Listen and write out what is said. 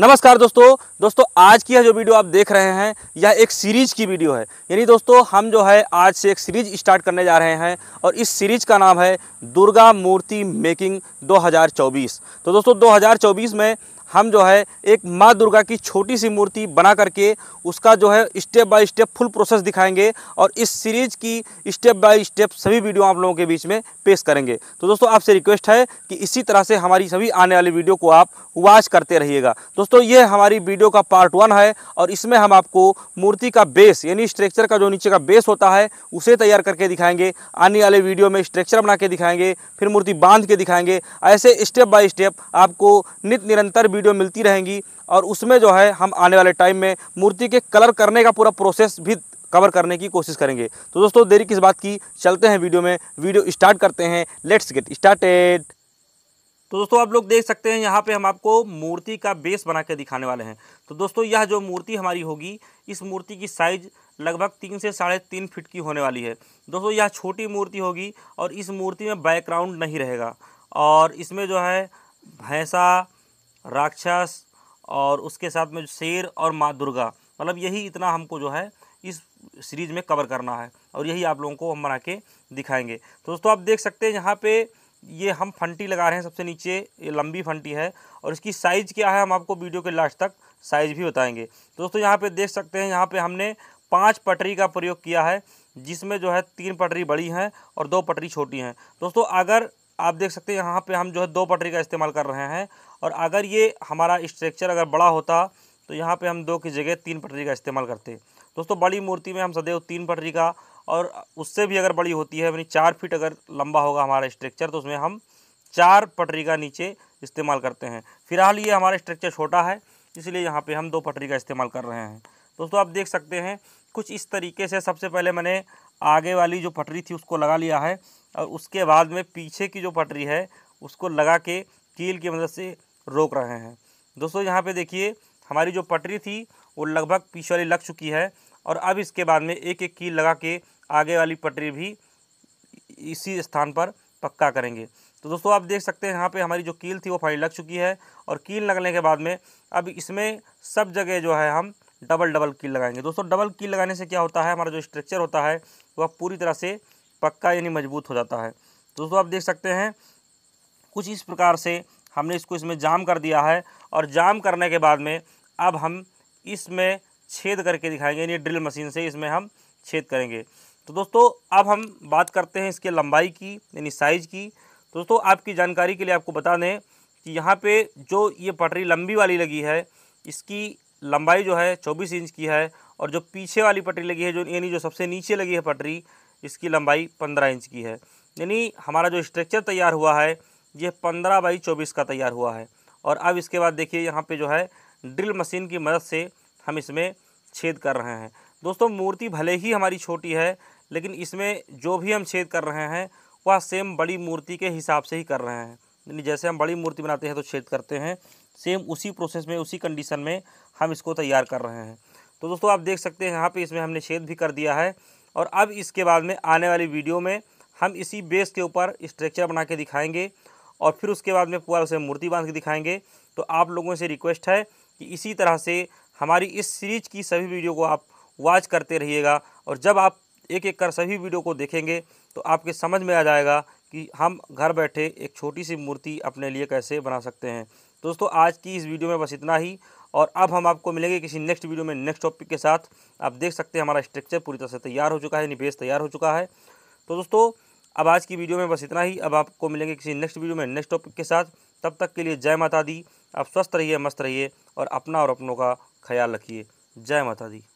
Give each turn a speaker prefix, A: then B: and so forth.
A: नमस्कार दोस्तों दोस्तों आज की यह जो वीडियो आप देख रहे हैं यह एक सीरीज़ की वीडियो है यानी दोस्तों हम जो है आज से एक सीरीज स्टार्ट करने जा रहे हैं और इस सीरीज का नाम है दुर्गा मूर्ति मेकिंग 2024 तो दोस्तों 2024 में हम जो है एक माँ दुर्गा की छोटी सी मूर्ति बना करके उसका जो है step by step full process दिखाएंगे और इस सीरीज की स्टेप बाय स्टेप सभी वीडियो आप लोगों के बीच में पेश करेंगे तो दोस्तों आपसे रिक्वेस्ट है कि इसी तरह से हमारी सभी आने वाली वीडियो को आप वॉच करते रहिएगा दोस्तों ये हमारी वीडियो का पार्ट वन है और इसमें हम आपको मूर्ति का बेस यानी स्ट्रक्चर का जो नीचे का बेस होता है उसे तैयार करके दिखाएंगे आने वाले वीडियो में स्ट्रक्चर बना के दिखाएंगे फिर मूर्ति बांध के दिखाएंगे ऐसे स्टेप बाय स्टेप आपको नित निरंतर वीडियो मिलती रहेंगी और उसमें जो है हम आने वाले टाइम में मूर्ति के कलर करने का पूरा प्रोसेस भी कवर करने की कोशिश करेंगे तो दोस्तों देरी किस बात की चलते हैं वीडियो में वीडियो स्टार्ट करते हैं लेट्स गेट स्टार्टेड तो दोस्तों आप लोग देख सकते हैं यहाँ पे हम आपको मूर्ति का बेस बना के दिखाने वाले हैं तो दोस्तों यह जो मूर्ति हमारी होगी इस मूर्ति की साइज़ लगभग तीन से साढ़े तीन फिट की होने वाली है दोस्तों यह छोटी मूर्ति होगी और इस मूर्ति में बैकग्राउंड नहीं रहेगा और इसमें जो है भैंसा राक्षस और उसके साथ में शेर और माँ दुर्गा मतलब यही इतना हमको जो है इस सीरीज़ में कवर करना है और यही आप लोगों को हम बना के दिखाएंगे तो दोस्तों आप देख सकते हैं यहाँ पे ये हम फंटी लगा रहे हैं सबसे नीचे ये लंबी फंटी है और इसकी साइज़ क्या है हम आपको वीडियो के लास्ट तक साइज़ भी बताएंगे तो दोस्तों यहाँ पे देख सकते हैं यहाँ पे हमने पांच पटरी का प्रयोग किया है जिसमें जो है तीन पटरी बड़ी हैं और दो पटरी छोटी हैं दोस्तों अगर आप देख सकते हैं यहाँ पे हम जो है दो पटरी का इस्तेमाल कर रहे हैं और अगर ये हमारा स्ट्रक्चर अगर बड़ा होता तो यहाँ पे हम दो की जगह तीन पटरी का इस्तेमाल करते दोस्तों बड़ी मूर्ति में हम सदैव तीन पटरी का और उससे भी अगर बड़ी होती है यानी चार फीट अगर लंबा होगा हमारा स्ट्रक्चर तो उसमें हम चार पटरी का नीचे इस्तेमाल करते हैं फिलहाल ये हमारा स्ट्रक्चर छोटा है इसलिए यहाँ पर हम दो पटरी का इस्तेमाल कर रहे हैं दोस्तों आप देख सकते हैं कुछ इस तरीके से सबसे पहले मैंने आगे वाली जो पटरी थी उसको लगा लिया है और उसके बाद में पीछे की जो पटरी है उसको लगा के कील की मदद से रोक रहे हैं दोस्तों यहाँ पे देखिए हमारी जो पटरी थी वो लगभग पीछे वाली लग चुकी है और अब इसके बाद में एक एक कील लगा के आगे वाली पटरी भी इसी स्थान पर पक्का करेंगे तो दोस्तों आप देख सकते हैं यहाँ पे हमारी जो कील थी वो फाइनल लग चुकी है और कील लगने के बाद में अब इसमें सब जगह जो है हम डबल डबल कील लगाएंगे दोस्तों डबल कील लगाने से क्या होता है हमारा जो स्ट्रक्चर होता है वह पूरी तरह से पक्का यानी मजबूत हो जाता है दोस्तों आप देख सकते हैं कुछ इस प्रकार से हमने इसको इसमें जाम कर दिया है और जाम करने के बाद में अब हम इसमें छेद करके दिखाएंगे यानी ड्रिल मशीन से इसमें हम छेद करेंगे तो दोस्तों अब हम बात करते हैं इसके लंबाई की यानी साइज़ की तो दोस्तों आपकी जानकारी के लिए आपको बता दें कि यहाँ पे जो ये पटरी लंबी वाली लगी है इसकी लंबाई जो है चौबीस इंच की है और जो पीछे वाली पटरी लगी है जो यानी जो सबसे नीचे लगी है पटरी इसकी लंबाई पंद्रह इंच की है यानी हमारा जो स्ट्रक्चर तैयार हुआ है ये पंद्रह बाई चौबीस का तैयार हुआ है और अब इसके बाद देखिए यहाँ पे जो है ड्रिल मशीन की मदद से हम इसमें छेद कर रहे हैं दोस्तों मूर्ति भले ही हमारी छोटी है लेकिन इसमें जो भी हम छेद कर रहे हैं वह सेम बड़ी मूर्ति के हिसाब से ही कर रहे हैं यानी जैसे हम बड़ी मूर्ति बनाते हैं तो छेद करते हैं सेम उसी प्रोसेस में उसी कंडीशन में हम इसको तैयार कर रहे हैं तो दोस्तों आप देख सकते हैं यहाँ पे इसमें हमने छेद भी कर दिया है और अब इसके बाद में आने वाली वीडियो में हम इसी बेस के ऊपर स्ट्रक्चर बना के दिखाएंगे और फिर उसके बाद में पूरा उसे मूर्ति बांध के दिखाएंगे तो आप लोगों से रिक्वेस्ट है कि इसी तरह से हमारी इस सीरीज की सभी वीडियो को आप वॉच करते रहिएगा और जब आप एक एक कर सभी वीडियो को देखेंगे तो आपके समझ में आ जाएगा कि हम घर बैठे एक छोटी सी मूर्ति अपने लिए कैसे बना सकते हैं दोस्तों आज की इस वीडियो में बस इतना ही और अब हम आपको मिलेंगे किसी नेक्स्ट वीडियो में नेक्स्ट टॉपिक के साथ आप देख सकते हैं हमारा स्ट्रक्चर पूरी तरह से तैयार हो चुका है निवेश तैयार हो चुका है तो दोस्तों अब आज की वीडियो में बस इतना ही अब आपको मिलेंगे किसी नेक्स्ट वीडियो में नेक्स्ट टॉपिक के साथ तब तक के लिए जय माता दी आप स्वस्थ रहिए मस्त रहिए और अपना और अपनों का ख्याल रखिए जय माता दी